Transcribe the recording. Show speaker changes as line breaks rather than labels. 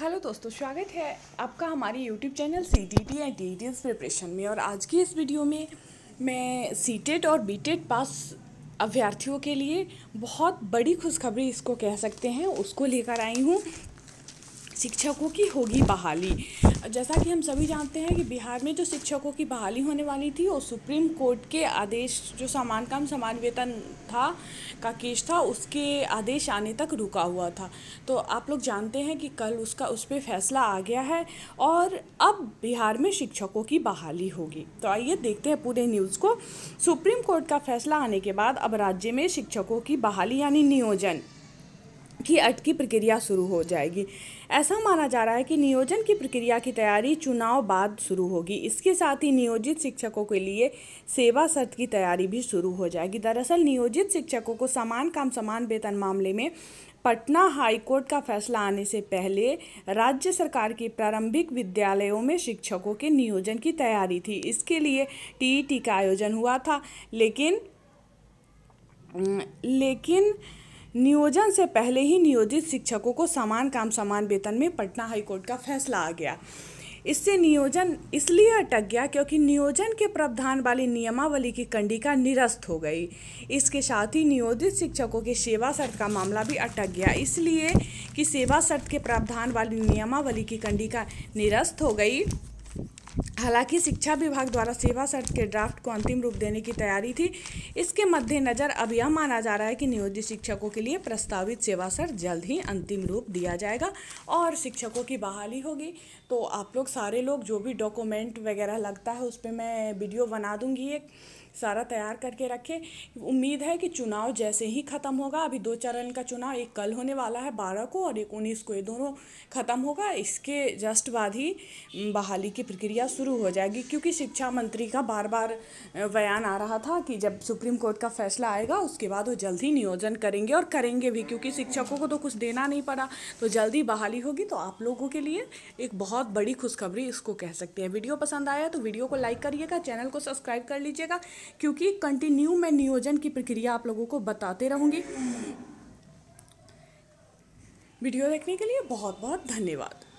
hello दोस्तों स्वागत है आपका हमारे YouTube channel C T T and T T preparation में और आज की इस वीडियो में मैं सी टेट e और बी टेट e पास अभ्यर्थियों के लिए बहुत बड़ी खुशखबरी इसको कह सकते हैं उसको लेकर आई हूँ शिक्षकों की होगी बहाली जैसा कि हम सभी जानते हैं कि बिहार में जो शिक्षकों की बहाली होने वाली थी वो सुप्रीम कोर्ट के आदेश जो समान काम समान वेतन था का केस था उसके आदेश आने तक रुका हुआ था तो आप लोग जानते हैं कि कल उसका उस पर फैसला आ गया है और अब बिहार में शिक्षकों की बहाली होगी तो आइए देखते हैं पूरे न्यूज़ को सुप्रीम कोर्ट का फैसला आने के बाद अब राज्य में शिक्षकों की बहाली यानी नियोजन की अटकी प्रक्रिया शुरू हो जाएगी ऐसा माना जा रहा है कि नियोजन की प्रक्रिया की तैयारी चुनाव बाद शुरू होगी इसके साथ ही नियोजित शिक्षकों के लिए सेवा शर्त की तैयारी भी शुरू हो जाएगी दरअसल नियोजित शिक्षकों को समान काम समान वेतन मामले में पटना हाईकोर्ट का फैसला आने से पहले राज्य सरकार की प्रारंभिक विद्यालयों में शिक्षकों के नियोजन की तैयारी थी इसके लिए टीईटी का आयोजन हुआ था लेकिन लेकिन नियोजन से पहले ही नियोजित शिक्षकों को समान काम समान वेतन में पटना हाईकोर्ट का फैसला आ गया इससे नियोजन इसलिए अटक गया क्योंकि नियोजन के प्रावधान वाली नियमावली की कंडिका निरस्त हो गई इसके साथ ही नियोजित शिक्षकों के सेवा शर्त का मामला भी अटक गया इसलिए कि सेवा शर्त के प्रावधान वाली नियमावली की कंडिका निरस्त हो गई हालांकि शिक्षा विभाग द्वारा सेवा शर्त के ड्राफ्ट को अंतिम रूप देने की तैयारी थी इसके मद्देनज़र अब यह माना जा रहा है कि नियोजित शिक्षकों के लिए प्रस्तावित सेवा शर्त जल्द ही अंतिम रूप दिया जाएगा और शिक्षकों की बहाली होगी तो आप लोग सारे लोग जो भी डॉक्यूमेंट वगैरह लगता है उस पर मैं वीडियो बना दूँगी एक सारा तैयार करके रखें उम्मीद है कि चुनाव जैसे ही ख़त्म होगा अभी दो चरण का चुनाव एक कल होने वाला है बारह को और एक उन्नीस को ये दोनों ख़त्म होगा इसके जस्ट बाद ही बहाली की प्रक्रिया शुरू शुरू हो जाएगी क्योंकि शिक्षा मंत्री का बार बार बयान आ रहा था कि जब सुप्रीम कोर्ट का फैसला आएगा उसके बाद वो जल्द ही नियोजन करेंगे और करेंगे भी क्योंकि शिक्षकों को तो कुछ देना नहीं पड़ा तो जल्दी बहाली होगी तो आप लोगों के लिए एक बहुत बड़ी खुशखबरी इसको कह सकते हैं वीडियो पसंद आया तो वीडियो को लाइक करिएगा चैनल को सब्सक्राइब कर लीजिएगा क्योंकि कंटिन्यू मैं नियोजन की प्रक्रिया आप लोगों को बताते रहूँगी वीडियो देखने के लिए बहुत बहुत धन्यवाद